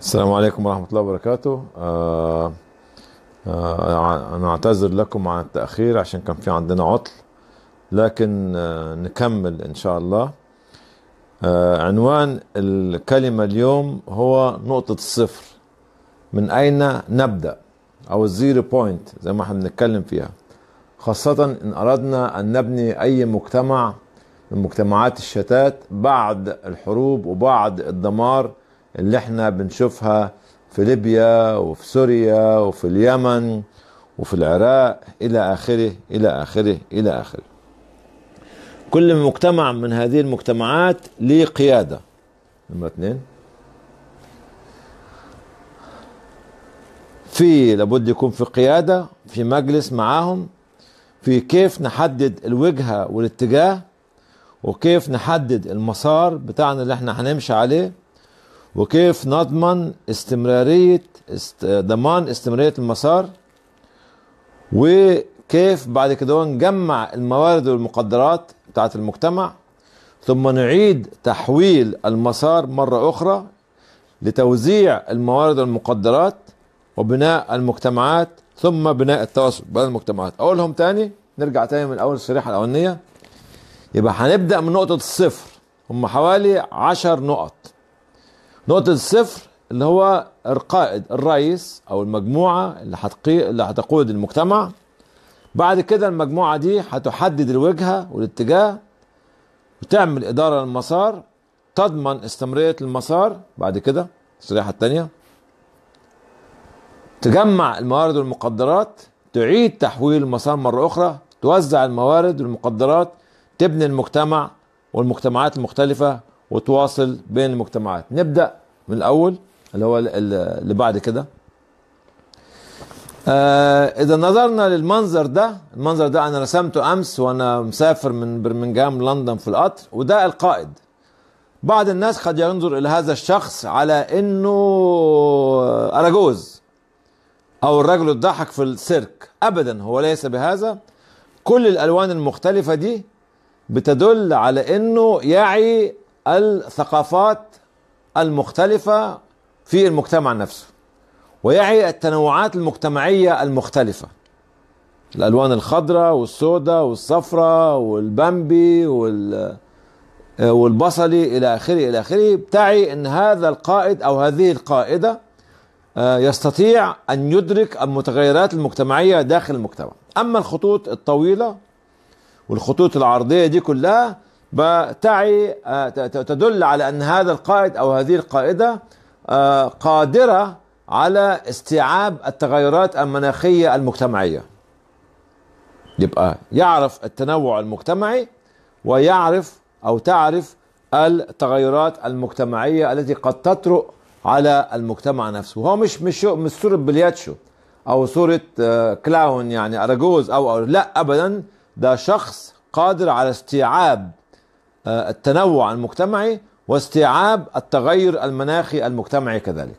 السلام عليكم ورحمة الله وبركاته آه،, آه آه أنا أعتذر لكم عن التأخير عشان كان في عندنا عطل لكن آه نكمل إن شاء الله آه عنوان الكلمة اليوم هو نقطة الصفر من أين نبدأ او الزيرو بوينت زي ما احنا بنتكلم فيها خاصة ان اردنا ان نبني اي مجتمع من مجتمعات الشتات بعد الحروب وبعد الدمار اللي احنا بنشوفها في ليبيا وفي سوريا وفي اليمن وفي العراق الى اخره الى اخره الى اخره كل مجتمع من هذه المجتمعات ليه قياده نمرة اتنين في لابد يكون في قيادة في مجلس معاهم في كيف نحدد الوجهة والاتجاه وكيف نحدد المسار بتاعنا اللي احنا هنمشي عليه وكيف نضمن استمرارية است... ضمان استمرارية المسار وكيف بعد كده نجمع الموارد والمقدرات بتاعت المجتمع ثم نعيد تحويل المسار مرة أخرى لتوزيع الموارد والمقدرات وبناء المجتمعات ثم بناء التواصل بين المجتمعات اقولهم تاني نرجع تاني من اول الشريحه الاولانيه يبقى هنبدا من نقطه الصفر هم حوالي عشر نقط نقطه الصفر اللي هو القائد الرئيس او المجموعه اللي هتقي اللي هتقود المجتمع بعد كده المجموعه دي هتحدد الوجهه والاتجاه وتعمل اداره للمسار تضمن استمراريه المسار بعد كده الشريحه الثانيه تجمع الموارد والمقدرات تعيد تحويل المسار مرة أخرى توزع الموارد والمقدرات تبني المجتمع والمجتمعات المختلفة وتواصل بين المجتمعات نبدأ من الأول اللي هو اللي بعد كده آه إذا نظرنا للمنظر ده المنظر ده أنا رسمته أمس وأنا مسافر من برمنجهام لندن في القطر وده القائد بعض الناس قد ينظر إلى هذا الشخص على أنه أراجوز أو الرجل الضحك في السيرك أبدا هو ليس بهذا كل الألوان المختلفة دي بتدل على أنه يعي الثقافات المختلفة في المجتمع نفسه ويعي التنوعات المجتمعية المختلفة الألوان الخضراء والسوداء والصفراء والبامبي وال والبصلي إلى آخره إلى آخره بتعي أن هذا القائد أو هذه القائدة آه، يستطيع أن يدرك المتغيرات المجتمعية داخل المجتمع أما الخطوط الطويلة والخطوط العرضية دي كلها بتعي آه، تدل على أن هذا القائد أو هذه القائدة آه، قادرة على استيعاب التغيرات المناخية المجتمعية يبقى يعرف التنوع المجتمعي ويعرف أو تعرف التغيرات المجتمعية التي قد تطرق على المجتمع نفسه هو مش مش مش صوره بلياتشو او صوره آه، كلاون يعني اراجوز او او لا ابدا ده شخص قادر على استيعاب آه، التنوع المجتمعي واستيعاب التغير المناخي المجتمعي كذلك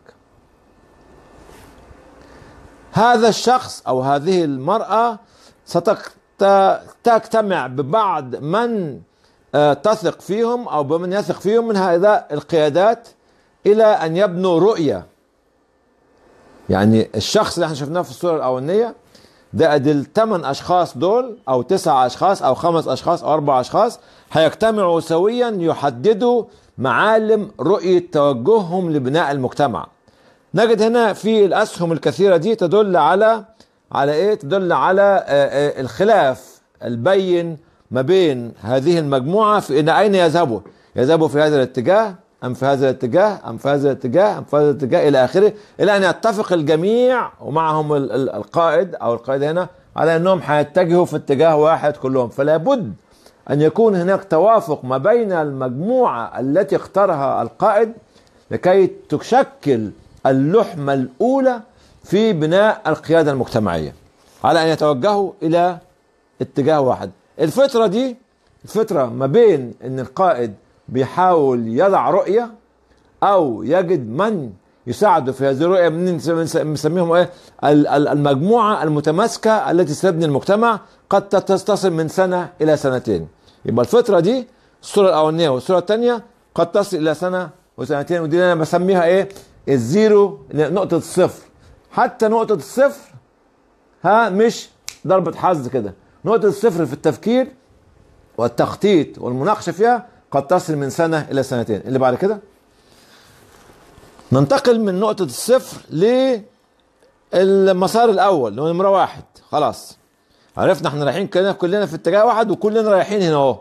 هذا الشخص او هذه المراه ستجتمع ببعض من آه، تثق فيهم او بمن يثق فيهم من هؤلاء القيادات الى ان يبنوا رؤيه يعني الشخص اللي احنا شفناه في الصوره الاولانيه ده ادي الثمان اشخاص دول او تسع اشخاص او خمس اشخاص او اربع اشخاص هيجتمعوا سويا يحددوا معالم رؤيه توجههم لبناء المجتمع نجد هنا في الاسهم الكثيره دي تدل على على ايه تدل على آه، آه، الخلاف البين ما بين هذه المجموعه في ان اين يذهبوا يذهبوا في هذا الاتجاه أم في هذا الاتجاه أم في هذا الاتجاه أم في هذا الاتجاه إلى آخره إلى أن يتفق الجميع ومعهم القائد أو القائد هنا على أنهم حيتجهوا في اتجاه واحد كلهم فلا بد أن يكون هناك توافق ما بين المجموعة التي اختارها القائد لكي تشكل اللحمة الأولى في بناء القيادة المجتمعية على أن يتوجهوا إلى اتجاه واحد الفترة دي الفترة ما بين أن القائد بيحاول يضع رؤية أو يجد من يساعده في هذه الرؤية بنسميهم إيه المجموعة المتماسكة التي ستبني المجتمع قد تصل من سنة إلى سنتين يبقى الفترة دي الصورة الأولانية والصورة الثانية قد تصل إلى سنة وسنتين ودي أنا بسميها إيه الزيرو نقطة الصفر حتى نقطة الصفر ها مش ضربة حظ كده نقطة الصفر في التفكير والتخطيط والمناقشة فيها قد تصل من سنة إلى سنتين اللي بعد كده ننتقل من نقطة الصفر للمسار الأول اللي هو نمرة واحد خلاص عرفنا احنا رايحين كلنا كلنا في اتجاه واحد وكلنا رايحين هنا اهو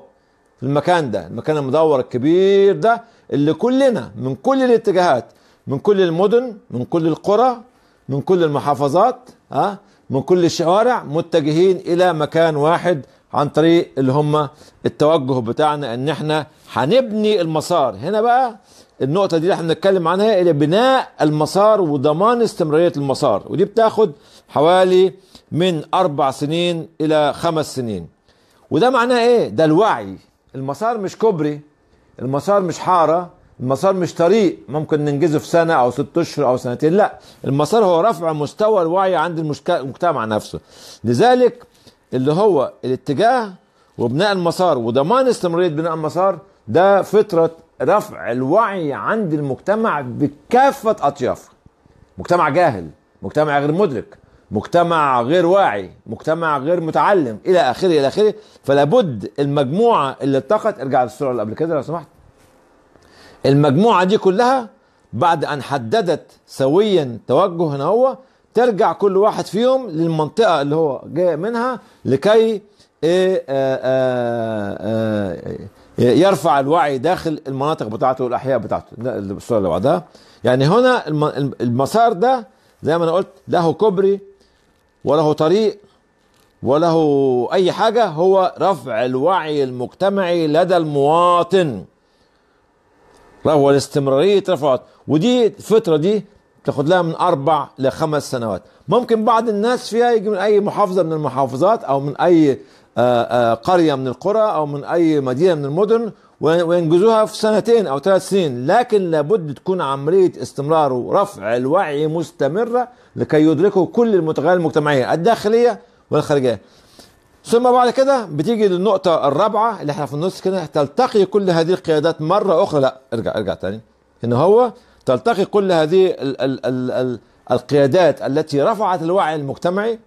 في المكان ده المكان المدور الكبير ده اللي كلنا من كل الاتجاهات من كل المدن من كل القرى من كل المحافظات ها من كل الشوارع متجهين الى مكان واحد عن طريق اللي هم التوجه بتاعنا ان احنا هنبني المسار هنا بقى النقطه دي اللي احنا بنتكلم عنها الى بناء المسار وضمان استمراريه المسار ودي بتاخد حوالي من اربع سنين الى خمس سنين وده معناه ايه ده الوعي المسار مش كوبري المسار مش حاره المسار مش طريق ممكن ننجزه في سنه او ست اشهر او سنتين لا المسار هو رفع مستوى الوعي عند المجتمع نفسه لذلك اللي هو الاتجاه وبناء المسار وضمان استمرارية بناء المسار ده فطرة رفع الوعي عند المجتمع بكافة أطيافه مجتمع جاهل مجتمع غير مدرك مجتمع غير واعي مجتمع غير متعلم إلى آخره إلى آخره فلا بد المجموعة اللي التقت ارجع للصورة اللي قبل كده لو سمحت المجموعة دي كلها بعد أن حددت سويا توجه هنا هو ترجع كل واحد فيهم للمنطقة اللي هو جاي منها لكي إيه، آه، آه، آه، يرفع الوعي داخل المناطق بتاعته والأحياء بتاعته الصورة اللي بعدها يعني هنا المسار ده زي ما أنا قلت له كوبري وله طريق وله أي حاجة هو رفع الوعي المجتمعي لدى المواطن هو الاستمرارية رفعت ودي الفترة دي تاخد لها من اربع لخمس سنوات ممكن بعض الناس فيها يجي من اي محافظه من المحافظات او من اي آه، آه، قريه من القرى او من اي مدينه من المدن وينجزوها في سنتين او ثلاث سنين لكن لابد تكون عمليه استمرار ورفع الوعي مستمره لكي يدركوا كل المتغيرات المجتمعيه الداخليه والخارجيه ثم بعد كده بتيجي للنقطة الرابعة اللي احنا في النص كده تلتقي كل هذه القيادات مرة أخرى لا ارجع ارجع تاني إن هو تلتقي كل هذه ال ال ال ال القيادات التي رفعت الوعي المجتمعي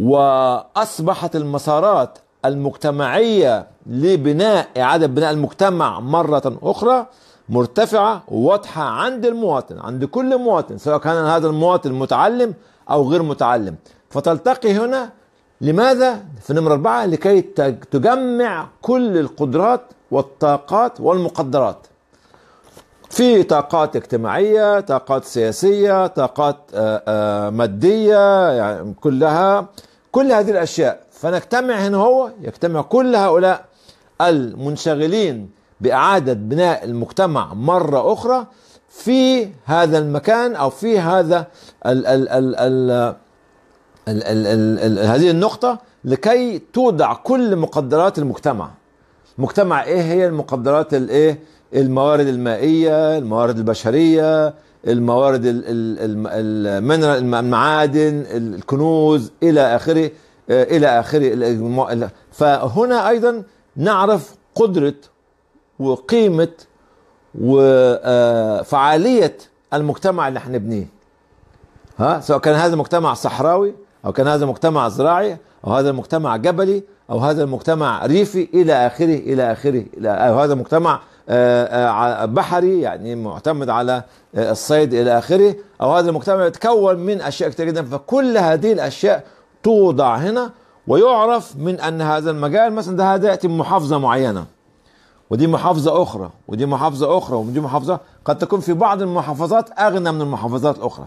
واصبحت المسارات المجتمعيه لبناء اعاده بناء المجتمع مره اخرى مرتفعه وواضحه عند المواطن عند كل مواطن سواء كان هذا المواطن متعلم او غير متعلم فتلتقي هنا لماذا في نمرة أربعة لكي تجمع كل القدرات والطاقات والمقدرات في طاقات اجتماعية طاقات سياسية طاقات آه، آه، مادية يعني كلها كل هذه الأشياء فنجتمع هنا هو يجتمع كل هؤلاء المنشغلين بإعادة بناء المجتمع مرة أخرى في هذا المكان أو في هذا ال ال ال ال ال ال ال ال هذه النقطة لكي توضع كل مقدرات المجتمع مجتمع إيه هي المقدرات الإيه الموارد المائيه الموارد البشريه الموارد المعادن الكنوز الى اخره آه، الى اخره فهنا ايضا نعرف قدره وقيمه وفعاليه آه، المجتمع اللي بنيه ها سواء كان هذا المجتمع صحراوي او كان هذا المجتمع زراعي او هذا المجتمع جبلي او هذا المجتمع ريفي الى اخره الى اخره إلى أو هذا المجتمع آه، آه، بحري يعني معتمد على آه، الصيد الى اخره او هذا المجتمع يتكون من اشياء كثيره جدا فكل هذه الاشياء توضع هنا ويعرف من ان هذا المجال مثلا ده هذا ياتي محافظه معينه ودي محافظة أخرى ودي محافظة أخرى ودي محافظة قد تكون في بعض المحافظات أغنى من المحافظات الأخرى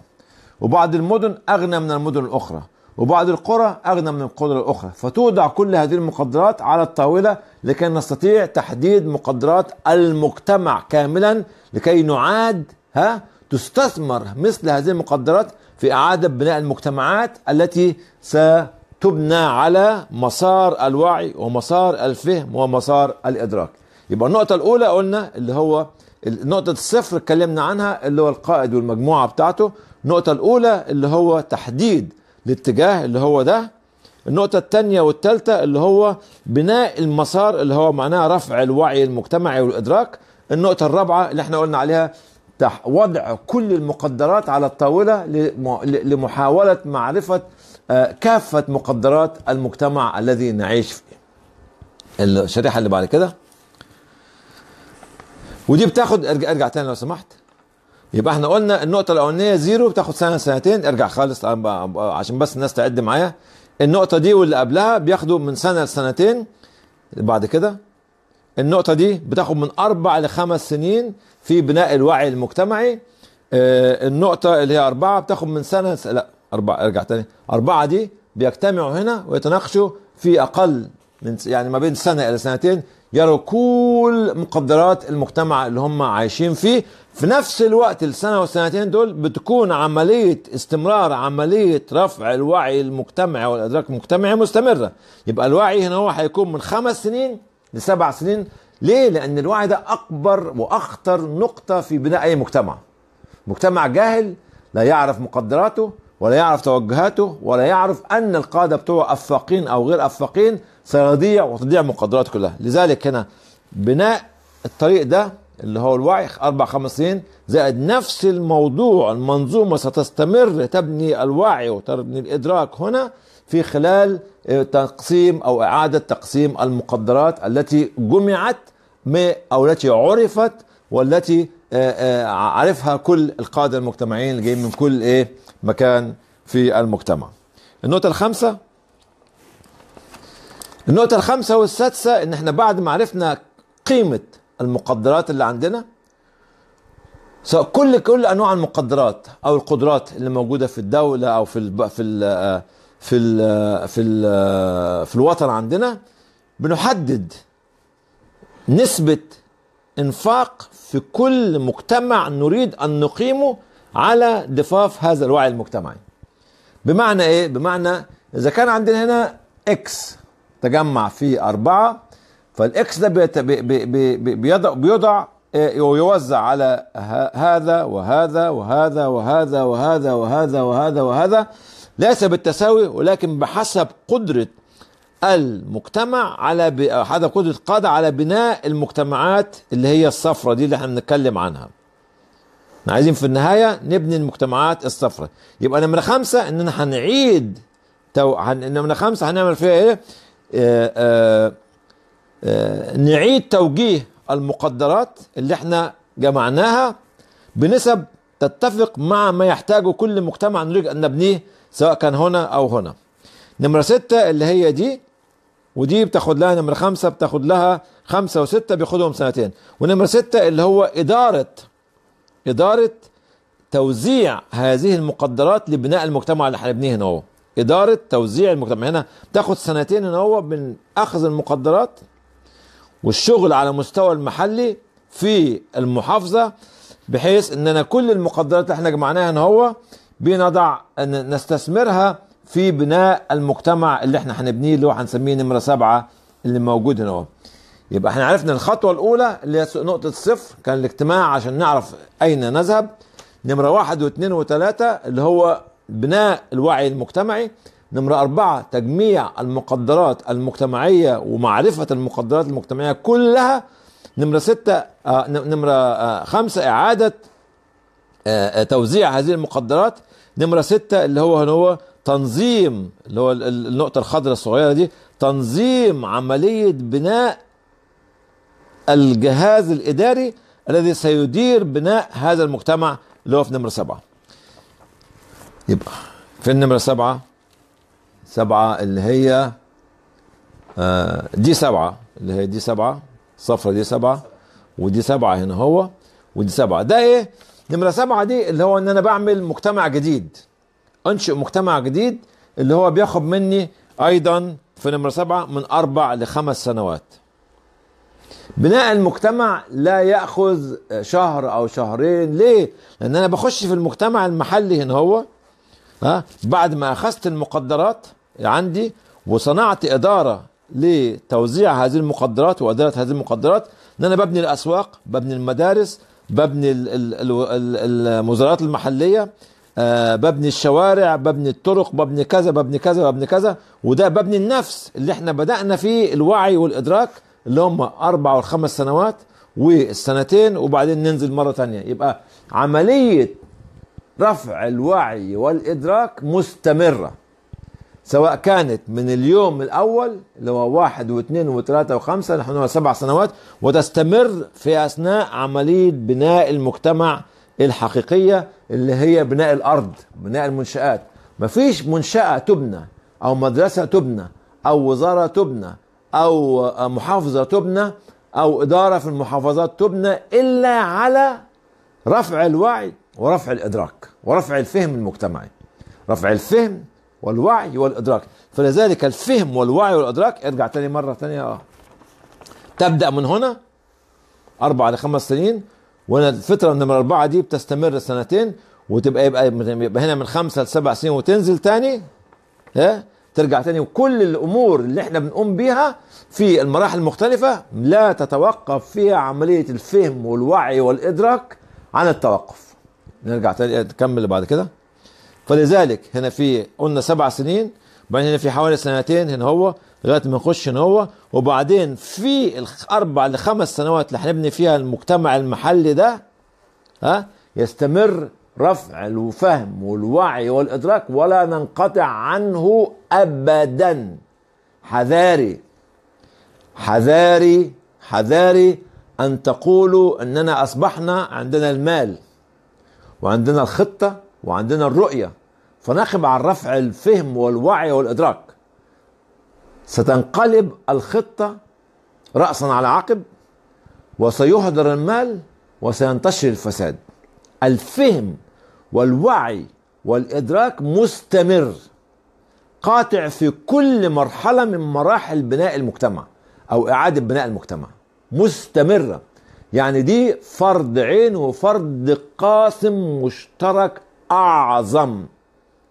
وبعض المدن أغنى من المدن الأخرى وبعض القرى أغنى من القرى الأخرى فتوضع كل هذه المقدرات على الطاولة لكي نستطيع تحديد مقدرات المجتمع كاملا لكي نعاد ها تستثمر مثل هذه المقدرات في إعادة بناء المجتمعات التي ستبنى على مسار الوعي ومسار الفهم ومسار الإدراك يبقى النقطة الأولى قلنا اللي هو نقطة الصفر اتكلمنا عنها اللي هو القائد والمجموعة بتاعته النقطة الأولى اللي هو تحديد الاتجاه اللي هو ده النقطة الثانية والثالثة اللي هو بناء المسار اللي هو معناه رفع الوعي المجتمعي والإدراك النقطة الرابعة اللي احنا قلنا عليها وضع كل المقدرات على الطاولة لمحاولة معرفة آه، كافة مقدرات المجتمع الذي نعيش فيه الشريحة اللي بعد كده ودي بتاخد ارجع, ارجع تاني لو سمحت يبقى احنا قلنا النقطة الأولانية زيرو بتاخد سنة سنتين ارجع خالص عشان بس الناس تعد معايا النقطة دي واللي قبلها بياخدوا من سنة لسنتين بعد كده النقطة دي بتاخد من أربع لخمس سنين في بناء الوعي المجتمعي آه، النقطة اللي هي أربعة بتاخد من سنة لا أربعة ارجع تاني أربعة دي بيجتمعوا هنا ويتناقشوا في أقل من يعني ما بين سنة إلى سنتين جروا كل مقدرات المجتمع اللي هم عايشين فيه في نفس الوقت السنة والسنتين دول بتكون عملية استمرار عملية رفع الوعي المجتمعي والإدراك المجتمعي مستمرة يبقى الوعي هنا هو هيكون من خمس سنين لسبع سنين ليه؟ لأن الوعي ده أكبر وأخطر نقطة في بناء أي مجتمع مجتمع جاهل لا يعرف مقدراته ولا يعرف توجهاته ولا يعرف أن القادة بتوع أفاقين أو غير أفاقين سيضيع وتضيع مقدراته كلها لذلك هنا بناء الطريق ده اللي هو الوعي أربع خمس سنين زائد نفس الموضوع المنظومة ستستمر تبني الوعي وتبني الإدراك هنا في خلال تقسيم أو إعادة تقسيم المقدرات التي جمعت أو التي عرفت والتي آه، آه، عارفها كل القاده المجتمعيين اللي جايين من كل ايه مكان في المجتمع النقطه الخامسه النقطه الخامسه والسادسه ان احنا بعد ما عرفنا قيمه المقدرات اللي عندنا سواء كل كل انواع المقدرات او القدرات اللي موجوده في الدوله او في الـ في الـ آه، في الـ في الـ في الوطن عندنا بنحدد نسبه انفاق في كل مجتمع نريد ان نقيمه على ضفاف هذا الوعي المجتمعي بمعنى ايه بمعنى اذا كان عندنا هنا اكس تجمع فيه أربعة فالاكس ده بيضع, بي بي بي بيضع, بيضع إيه؟ ويوزع على هذا وهذا وهذا وهذا وهذا وهذا وهذا وهذا ليس بالتساوي ولكن بحسب قدرة المجتمع على ب... هذا قدرة القادة على بناء المجتمعات اللي هي الصفرة دي اللي احنا بنتكلم عنها عايزين في النهاية نبني المجتمعات الصفرة يبقى نمرة خمسة اننا هنعيد تو... هن... نمرة خمسة هنعمل فيها ايه آآ آه، آآ آه، آآ آه، نعيد توجيه المقدرات اللي احنا جمعناها بنسب تتفق مع ما يحتاجه كل مجتمع نريد ان نبنيه سواء كان هنا او هنا نمرة ستة اللي هي دي ودي بتاخد لها نمرة خمسة بتاخد لها خمسة وستة بياخدهم سنتين ونمرة ستة اللي هو إدارة إدارة توزيع هذه المقدرات لبناء المجتمع اللي هنبنيه هنا هو إدارة توزيع المجتمع هنا بتاخد سنتين هنا هو من أخذ المقدرات والشغل على مستوى المحلي في المحافظة بحيث أننا كل المقدرات اللي احنا جمعناها هنا هو بنضع نستثمرها في بناء المجتمع اللي احنا هنبنيه اللي هو هنسميه نمره سبعه اللي موجود هنا اهو يبقى احنا عرفنا الخطوه الاولى اللي هي نقطه الصفر كان الاجتماع عشان نعرف اين نذهب نمره واحد واثنين وثلاثه اللي هو بناء الوعي المجتمعي نمرة أربعة تجميع المقدرات المجتمعية ومعرفة المقدرات المجتمعية كلها نمرة ستة آه، نمرة آه، خمسة إعادة آه، توزيع هذه المقدرات نمرة ستة اللي هو هو تنظيم اللي هو النقطة الخضراء الصغيرة دي تنظيم عملية بناء الجهاز الإداري الذي سيدير بناء هذا المجتمع اللي هو في نمرة سبعة يبقى في النمرة سبعة سبعة اللي هي آه، دي سبعة اللي هي دي سبعة صفرة دي سبعة ودي سبعة هنا هو ودي سبعة ده ايه نمرة سبعة دي اللي هو ان انا بعمل مجتمع جديد انشئ مجتمع جديد اللي هو بياخد مني ايضا في نمرة سبعة من اربع لخمس سنوات بناء المجتمع لا ياخذ شهر او شهرين ليه لان انا بخش في المجتمع المحلي هنا هو ها بعد ما اخذت المقدرات عندي وصنعت اداره لتوزيع هذه المقدرات واداره هذه المقدرات ان انا ببني الاسواق ببني المدارس ببني المزارات المحليه آه، ببني الشوارع ببني الطرق ببني كذا ببني كذا ببني كذا وده ببني النفس اللي احنا بدأنا فيه الوعي والإدراك اللي هم أربع والخمس سنوات والسنتين وبعدين ننزل مرة تانية يبقى عملية رفع الوعي والإدراك مستمرة سواء كانت من اليوم الأول اللي هو واحد واثنين وثلاثة وخمسة نحن سبع سنوات وتستمر في أثناء عملية بناء المجتمع الحقيقية اللي هي بناء الأرض بناء المنشآت مفيش منشأة تبنى أو مدرسة تبنى أو وزارة تبنى أو محافظة تبنى أو إدارة في المحافظات تبنى إلا على رفع الوعي ورفع الإدراك ورفع الفهم المجتمعي رفع الفهم والوعي والإدراك فلذلك الفهم والوعي والإدراك ارجع تاني مرة تانية آه تبدأ من هنا أربع لخمس سنين وانا الفتره من الاربعه دي بتستمر سنتين وتبقى يبقى يبقى هنا من خمسه لسبع سنين وتنزل تاني ها ترجع تاني وكل الامور اللي احنا بنقوم بيها في المراحل المختلفه لا تتوقف فيها عمليه الفهم والوعي والادراك عن التوقف نرجع تاني نكمل بعد كده فلذلك هنا في قلنا سبع سنين بعدين هنا في حوالي سنتين هنا هو لغايه ما نخش هو وبعدين في الاربع لخمس سنوات اللي هنبني فيها المجتمع المحلي ده ها يستمر رفع الفهم والوعي والادراك ولا ننقطع عنه ابدا حذاري حذاري حذاري ان تقولوا اننا اصبحنا عندنا المال وعندنا الخطه وعندنا الرؤيه فناخب على رفع الفهم والوعي والادراك ستنقلب الخطة رأسا على عقب وسيهدر المال وسينتشر الفساد الفهم والوعي والإدراك مستمر قاطع في كل مرحلة من مراحل بناء المجتمع أو إعادة بناء المجتمع مستمرة يعني دي فرض عين وفرض قاسم مشترك أعظم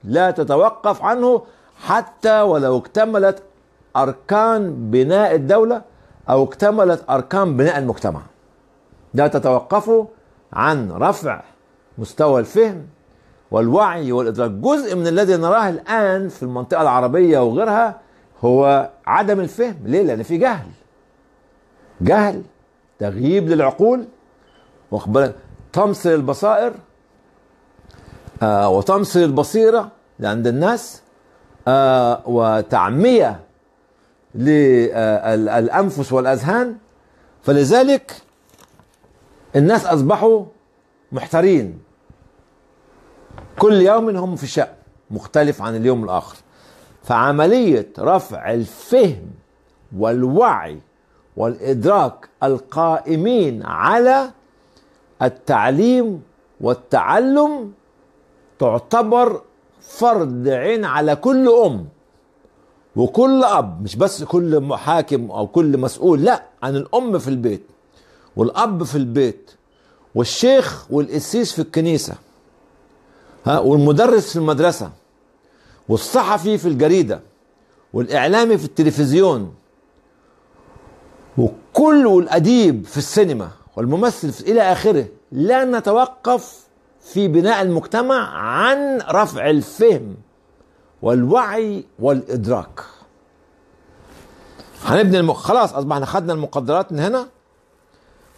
لا تتوقف عنه حتى ولو اكتملت أركان بناء الدولة أو اكتملت أركان بناء المجتمع لا تتوقفوا عن رفع مستوى الفهم والوعي والإدراك جزء من الذي نراه الآن في المنطقة العربية وغيرها هو عدم الفهم ليه لأن في جهل جهل تغييب للعقول واخبار طمس البصائر آه وطمس البصيرة عند الناس آه وتعمية للأنفس والأذهان فلذلك الناس أصبحوا محتارين كل يوم هم في شأن مختلف عن اليوم الآخر فعملية رفع الفهم والوعي والإدراك القائمين على التعليم والتعلم تعتبر فرض عين على كل أم وكل اب مش بس كل محاكم او كل مسؤول لا عن الام في البيت والاب في البيت والشيخ والقسيس في الكنيسه ها والمدرس في المدرسه والصحفي في الجريده والاعلامي في التلفزيون وكل والاديب في السينما والممثل في الى اخره لا نتوقف في بناء المجتمع عن رفع الفهم والوعي والإدراك هنبني الم... خلاص أصبحنا خدنا المقدرات من هنا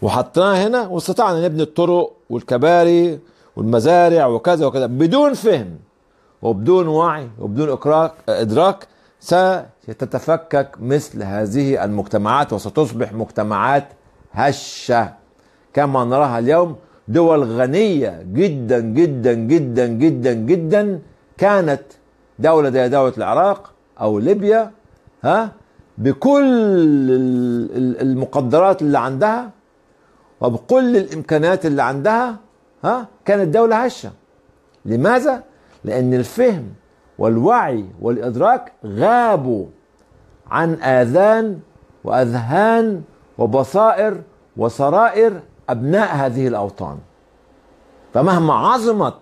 وحطيناها هنا واستطعنا نبني الطرق والكباري والمزارع وكذا وكذا بدون فهم وبدون وعي وبدون إكراك... إدراك ستتفكك مثل هذه المجتمعات وستصبح مجتمعات هشة كما نراها اليوم دول غنية جدا جدا جدا جدا جدا كانت دولة زي دولة العراق أو ليبيا ها بكل المقدرات اللي عندها وبكل الإمكانات اللي عندها ها كانت دولة هشة لماذا؟ لأن الفهم والوعي والإدراك غابوا عن آذان وأذهان وبصائر وسرائر أبناء هذه الأوطان فمهما عظمت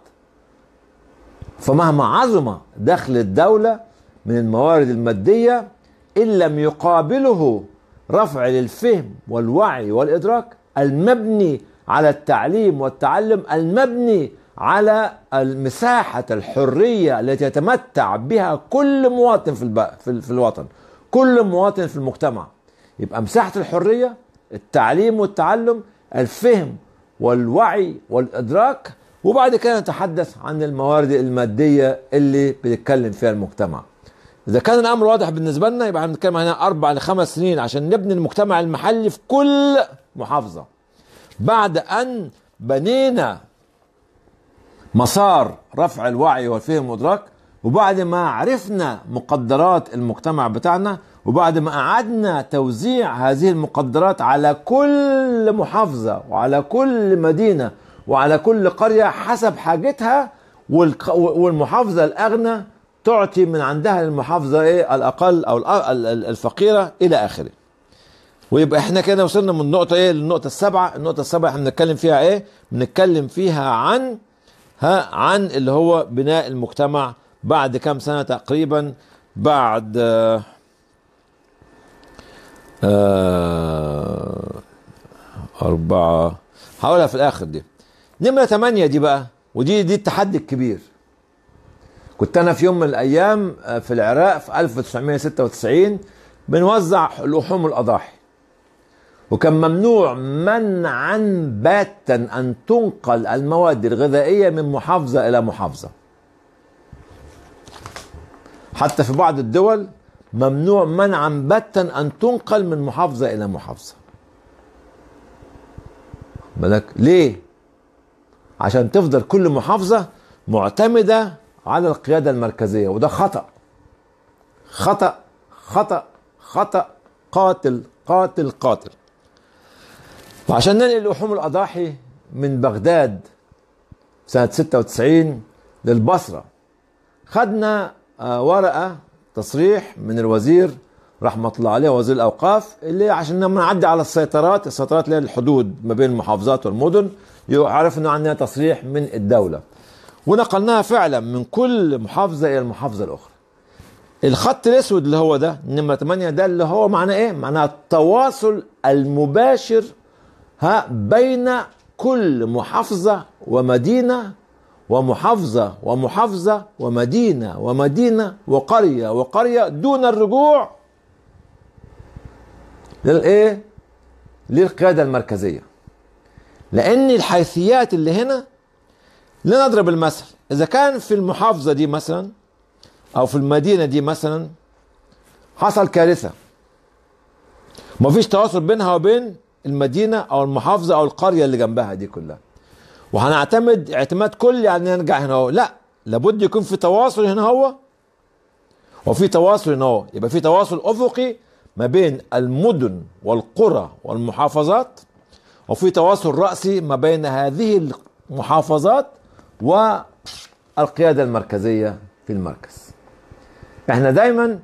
فمهما عظم دخل الدولة من الموارد المادية إن لم يقابله رفع للفهم والوعي والإدراك المبني على التعليم والتعلم المبني على المساحة الحرية التي يتمتع بها كل مواطن في, في الوطن كل مواطن في المجتمع يبقى مساحة الحرية التعليم والتعلم الفهم والوعي والإدراك وبعد كده نتحدث عن الموارد المادية اللي بيتكلم فيها المجتمع إذا كان الأمر واضح بالنسبة لنا يبقى هنتكلم هنا أربع لخمس سنين عشان نبني المجتمع المحلي في كل محافظة بعد أن بنينا مسار رفع الوعي والفهم والإدراك وبعد ما عرفنا مقدرات المجتمع بتاعنا وبعد ما أعدنا توزيع هذه المقدرات على كل محافظة وعلى كل مدينة وعلى كل قرية حسب حاجتها والمحافظة الأغنى تعطي من عندها للمحافظة إيه الأقل أو الفقيرة إلى آخره ويبقى احنا كده وصلنا من النقطة ايه للنقطة السابعة، النقطة السابعة احنا بنتكلم فيها ايه؟ بنتكلم فيها عن ها عن اللي هو بناء المجتمع بعد كام سنة تقريبا بعد آه آه أربعة هقولها في الآخر دي نمرة ثمانية دي بقى ودي دي التحدي الكبير كنت أنا في يوم من الأيام آه، في العراق في 1996 بنوزع لحوم الأضاحي وكان ممنوع منعا باتا أن تنقل المواد الغذائية من محافظة إلى محافظة حتى في بعض الدول ممنوع منعا باتا أن تنقل من محافظة إلى محافظة بالك ليه عشان تفضل كل محافظة معتمدة على القيادة المركزية وده خطأ خطأ خطأ خطأ قاتل قاتل قاتل وعشان ننقل لحوم الأضاحي من بغداد سنة 96 للبصرة خدنا آه، ورقة تصريح من الوزير رحمة الله عليه وزير الأوقاف اللي عشان نعدي على السيطرات السيطرات اللي هي الحدود ما بين المحافظات والمدن يعرف انه عندنا تصريح من الدوله ونقلناها فعلا من كل محافظه الى المحافظه الاخرى الخط الاسود اللي هو ده نمره 8 ده اللي هو معناه ايه معناه التواصل المباشر ها بين كل محافظه ومدينه ومحافظة ومحافظة ومدينة ومدينة وقرية وقرية دون الرجوع للإيه؟ للقيادة المركزية لأن الحيثيات اللي هنا لنضرب المثل إذا كان في المحافظة دي مثلا أو في المدينة دي مثلا حصل كارثة مفيش تواصل بينها وبين المدينة أو المحافظة أو القرية اللي جنبها دي كلها وهنعتمد اعتماد كلي يعني نرجع هنا هو لا لابد يكون في تواصل هنا هو وفي تواصل هنا هو يبقى في تواصل أفقي ما بين المدن والقرى والمحافظات وفي تواصل رأسي ما بين هذه المحافظات والقيادة المركزية في المركز احنا دايما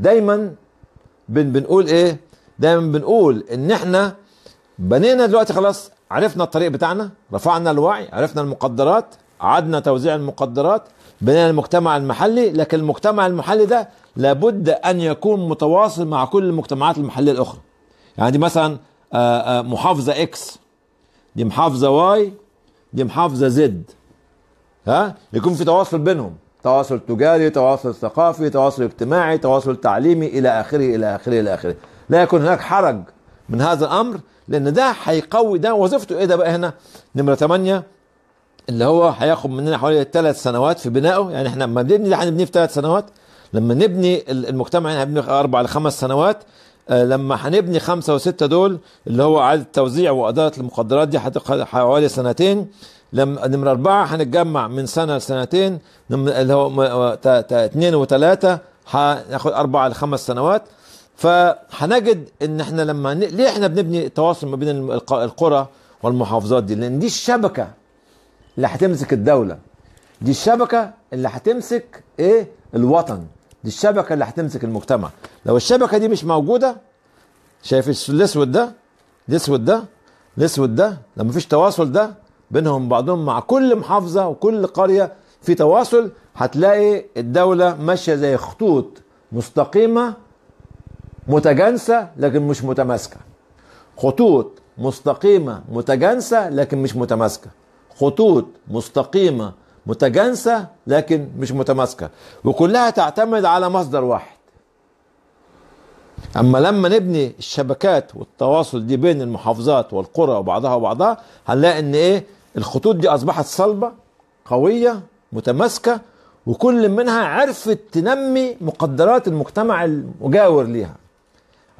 دايما بن بنقول ايه دايما بنقول ان احنا بنينا دلوقتي خلاص عرفنا الطريق بتاعنا رفعنا الوعي عرفنا المقدرات عدنا توزيع المقدرات بنينا المجتمع المحلي لكن المجتمع المحلي ده لابد ان يكون متواصل مع كل المجتمعات المحليه الاخرى يعني دي مثلا آه، آه، محافظه اكس دي محافظه واي دي محافظه زد ها يكون في تواصل بينهم تواصل تجاري تواصل ثقافي تواصل اجتماعي تواصل تعليمي الى اخره الى اخره الى اخره لا يكون هناك حرج من هذا الامر لان ده هيقوي ده وظيفته ايه ده بقى هنا نمره 8 اللي هو هياخد مننا حوالي ثلاث سنوات في بنائه يعني احنا لما بنبني ده هنبنيه في ثلاث سنوات لما نبني المجتمع هنا اربع لخمس سنوات آه، لما هنبني خمسة وستة دول اللي هو إعادة توزيع وإدارة المقدرات دي حوالي سنتين لما نمرة أربعة هنتجمع من سنة لسنتين اللي هو آه، اتنين وتلاتة هناخد أربعة لخمس سنوات فهنجد إن إحنا لما ليه إحنا بنبني التواصل ما بين القرى والمحافظات دي لأن دي الشبكة اللي هتمسك الدولة دي الشبكة اللي هتمسك إيه الوطن دي الشبكه اللي هتمسك المجتمع لو الشبكه دي مش موجوده شايف الاسود ده الاسود ده الاسود ده لما مفيش تواصل ده بينهم بعضهم مع كل محافظه وكل قريه في تواصل هتلاقي الدوله ماشيه زي خطوط مستقيمه متجانسه لكن مش متماسكه خطوط مستقيمه متجانسه لكن مش متماسكه خطوط مستقيمه متجانسة لكن مش متماسكة وكلها تعتمد على مصدر واحد أما لما نبني الشبكات والتواصل دي بين المحافظات والقرى وبعضها وبعضها هنلاقي إن إيه الخطوط دي أصبحت صلبة قوية متماسكة وكل منها عرفت تنمي مقدرات المجتمع المجاور ليها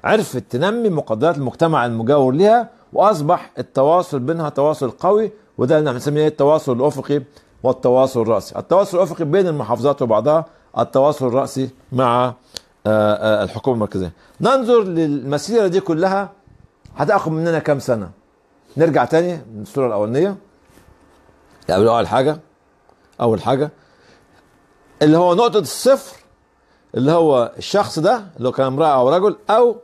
عرفت تنمي مقدرات المجتمع المجاور ليها وأصبح التواصل بينها تواصل قوي وده اللي احنا بنسميه إيه؟ التواصل الأفقي والتواصل الرأسي التواصل الأفقي بين المحافظات وبعضها التواصل الرأسي مع آه، آه، الحكومة المركزية ننظر للمسيرة دي كلها هتأخذ مننا كام سنة نرجع تاني من الصورة الأولانية يعني أول حاجة أول حاجة اللي هو نقطة الصفر اللي هو الشخص ده اللي هو كان امرأة أو رجل أو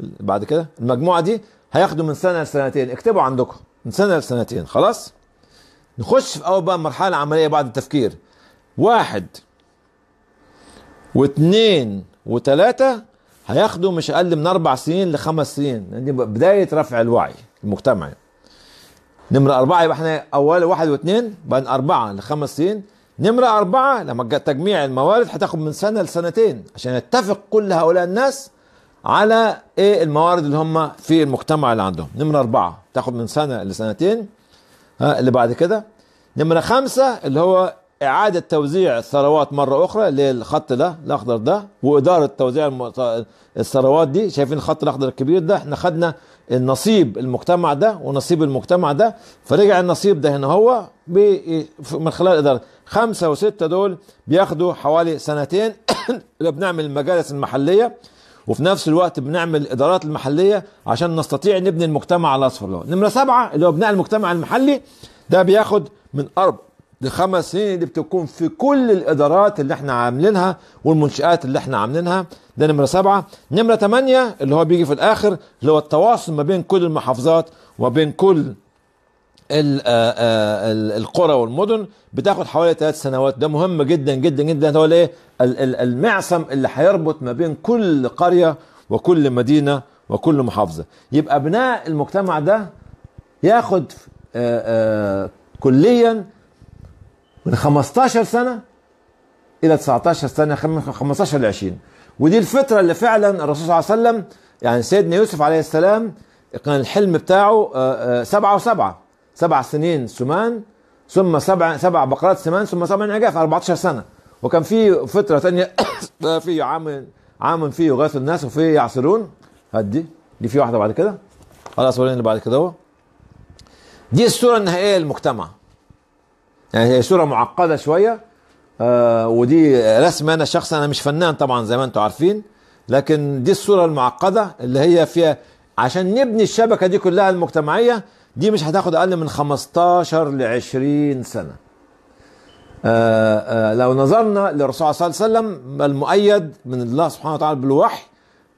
بعد كده المجموعة دي هياخدوا من سنة لسنتين اكتبوا عندكم من سنة لسنتين خلاص نخش في اول بقى مرحله عمليه بعد التفكير واحد واثنين وثلاثه هياخدوا مش اقل من اربع سنين لخمس سنين دي يعني بدايه رفع الوعي المجتمعي نمرة أربعة يبقى احنا أول واحد واثنين بعدين أربعة لخمس سنين نمرة أربعة لما تجميع الموارد هتاخد من سنة لسنتين عشان يتفق كل هؤلاء الناس على إيه الموارد اللي هم في المجتمع اللي عندهم نمرة أربعة تاخد من سنة لسنتين ها اللي بعد كده نمرة خمسة اللي هو إعادة توزيع الثروات مرة أخرى اللي هي الخط ده الأخضر ده وإدارة توزيع الثروات دي شايفين الخط الأخضر الكبير ده إحنا خدنا النصيب المجتمع ده ونصيب المجتمع ده فرجع النصيب ده هنا هو من خلال إدارة خمسة وستة دول بياخدوا حوالي سنتين بنعمل المجالس المحلية وفي نفس الوقت بنعمل الادارات المحليه عشان نستطيع نبني المجتمع الاصفر اللي هو نمره سبعه اللي هو بناء المجتمع المحلي ده بياخد من اربع لخمس سنين اللي بتكون في كل الادارات اللي احنا عاملينها والمنشات اللي احنا عاملينها ده نمره سبعه نمره ثمانيه اللي هو بيجي في الاخر اللي هو التواصل ما بين كل المحافظات وبين كل آه، آه، القرى والمدن بتاخد حوالي ثلاث سنوات ده مهم جدا جدا جدا هو الايه المعصم اللي هيربط ما بين كل قريه وكل مدينه وكل محافظه يبقى بناء المجتمع ده ياخد آه، كليا من 15 سنه الى 19 سنه 15 ل 20 ودي الفتره اللي فعلا الرسول صلى الله عليه وسلم يعني سيدنا يوسف عليه السلام كان الحلم بتاعه سبعة وسبعة سبع سنين سمان ثم سبع سبع بقرات سمان ثم سبع عجاف 14 سنه وكان في فتره ثانيه في عام عام فيه يغاث الناس وفيه يعصرون هدي دي في واحده بعد كده خلاص ورينا اللي بعد كده هو دي الصوره النهائيه للمجتمع يعني هي صوره معقده شويه آه ودي رسم انا شخص انا مش فنان طبعا زي ما انتم عارفين لكن دي الصوره المعقده اللي هي فيها عشان نبني الشبكه دي كلها المجتمعيه دي مش هتاخد اقل من 15 ل 20 سنه آآ آه، آآ آه، لو نظرنا للرسول صلى الله عليه وسلم المؤيد من الله سبحانه وتعالى بالوحي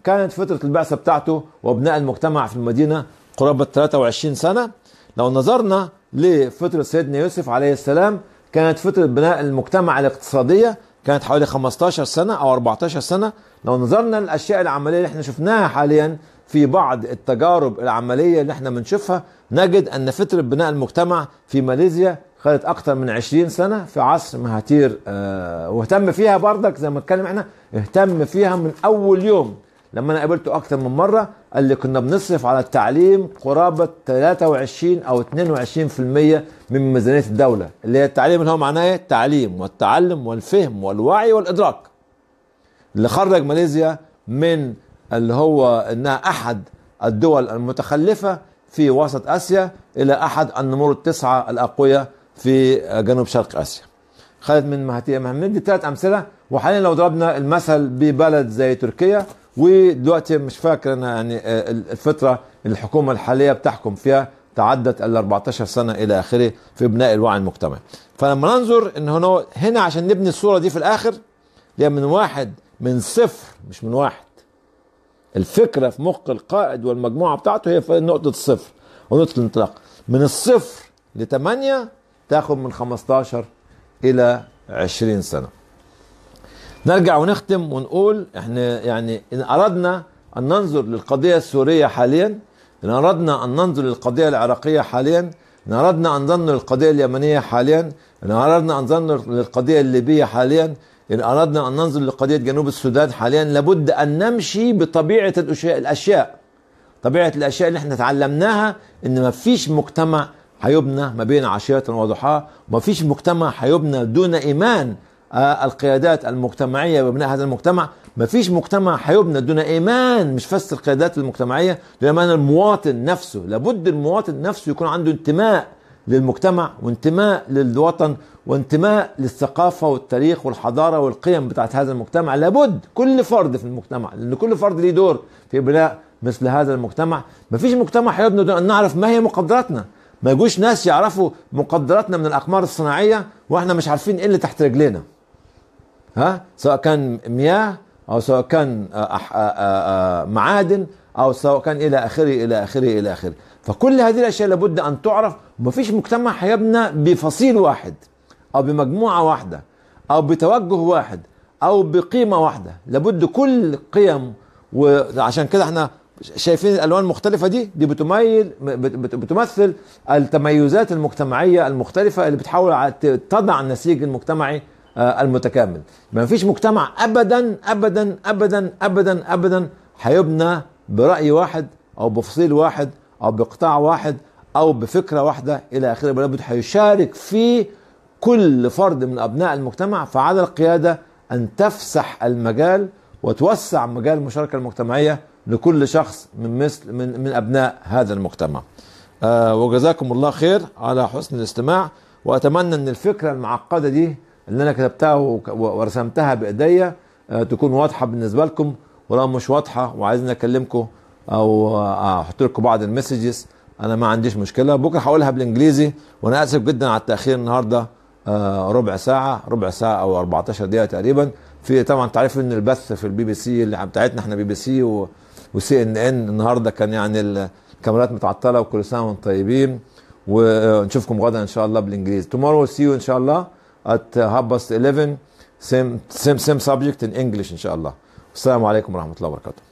كانت فترة البعثة بتاعته وبناء المجتمع في المدينة قرابة 23 سنة لو نظرنا لفترة سيدنا يوسف عليه السلام كانت فترة بناء المجتمع الاقتصادية كانت حوالي 15 سنة أو 14 سنة لو نظرنا للأشياء العملية اللي احنا شفناها حاليا في بعض التجارب العملية اللي احنا بنشوفها نجد أن فترة بناء المجتمع في ماليزيا خدت أكثر من 20 سنة في عصر مهاتير آه واهتم فيها بردك زي ما اتكلم احنا اهتم فيها من أول يوم لما أنا قابلته أكثر من مرة قال لي كنا بنصرف على التعليم قرابة 23 أو 22% من ميزانية الدولة اللي هي التعليم اللي هو معناه ايه؟ التعليم والتعلم والفهم والوعي والإدراك اللي خرج ماليزيا من اللي هو انها احد الدول المتخلفه في وسط اسيا الى احد النمور التسعه الاقوياء في جنوب شرق اسيا. خالد من مهاتي مهمين دي ثلاث امثله وحاليا لو ضربنا المثل ببلد زي تركيا ودلوقتي مش فاكر انا يعني آه، الفتره الحكومه الحاليه بتحكم فيها تعدت ال 14 سنه الى اخره في بناء الوعي المجتمعي. فلما ننظر ان هنا هنا عشان نبني الصوره دي في الاخر اللي من واحد من صفر مش من واحد الفكره في مخ القائد والمجموعه بتاعته هي نقطه الصفر ونقطه الانطلاق من الصفر ل 8 تاخد من 15 الى 20 سنه نرجع ونختم ونقول احنا يعني ان اردنا ان ننظر للقضيه السوريه حاليا ان اردنا ان ننظر للقضيه العراقيه حاليا ان اردنا ان ننظر للقضيه اليمنيه حاليا ان اردنا ان ننظر للقضيه الليبيه حاليا إن يعني أردنا أن ننظر لقضية جنوب السودان حاليا لابد أن نمشي بطبيعة الأشياء طبيعة الأشياء اللي احنا تعلمناها إن ما فيش مجتمع هيبنى ما بين عشية وضحاها فيش مجتمع هيبنى دون إيمان آه، القيادات المجتمعية وبناء هذا المجتمع ما فيش مجتمع هيبنى دون إيمان مش بس القيادات المجتمعية دون إيمان المواطن نفسه لابد المواطن نفسه يكون عنده انتماء للمجتمع وانتماء للوطن وانتماء للثقافة والتاريخ والحضارة والقيم بتاعت هذا المجتمع لابد كل فرد في المجتمع لأن كل فرد ليه دور في بناء مثل هذا المجتمع مفيش مجتمع هيبنى دون أن نعرف ما هي مقدراتنا ما يجوش ناس يعرفوا مقدراتنا من الأقمار الصناعية وإحنا مش عارفين إيه اللي تحت رجلينا ها سواء كان مياه أو سواء كان آه، آه، آه، معادن أو سواء كان إلى آخره إلى آخره إلى آخره فكل هذه الأشياء لابد أن تعرف ومفيش مجتمع هيبنى بفصيل واحد او بمجموعه واحده او بتوجه واحد او بقيمه واحده لابد كل قيم وعشان كده احنا شايفين الالوان المختلفه دي دي بتميل بتمثل التميزات المجتمعيه المختلفه اللي بتحاول تضع النسيج المجتمعي آه، المتكامل ما فيش مجتمع ابدا ابدا ابدا ابدا ابدا هيبنى براي واحد او بفصيل واحد او بقطاع واحد او بفكره واحده الى اخره بل هيشارك فيه كل فرد من أبناء المجتمع فعلى القيادة أن تفسح المجال وتوسع مجال المشاركة المجتمعية لكل شخص من مثل من, من أبناء هذا المجتمع آه وجزاكم الله خير على حسن الاستماع وأتمنى أن الفكرة المعقدة دي اللي أنا كتبتها ورسمتها بإيديا آه تكون واضحة بالنسبة لكم ولو مش واضحة وعايزين أكلمكم أو أحط لكم بعض المسجز أنا ما عنديش مشكلة بكرة هقولها بالإنجليزي وأنا آسف جدا على التأخير النهارده آه، ربع ساعه ربع ساعه او 14 دقيقه تقريبا في طبعا انت عارف ان البث في البي بي سي اللي بتاعتنا احنا بي بي سي و... وسي ان ان النهارده كان يعني الكاميرات متعطله وكل سنه وانتم طيبين ونشوفكم غدا ان شاء الله بالانجليزي تومورو سي يو ان شاء الله هاب هابس 11 سيم سيم سيم سابجكت ان انجلش ان شاء الله السلام عليكم ورحمه الله وبركاته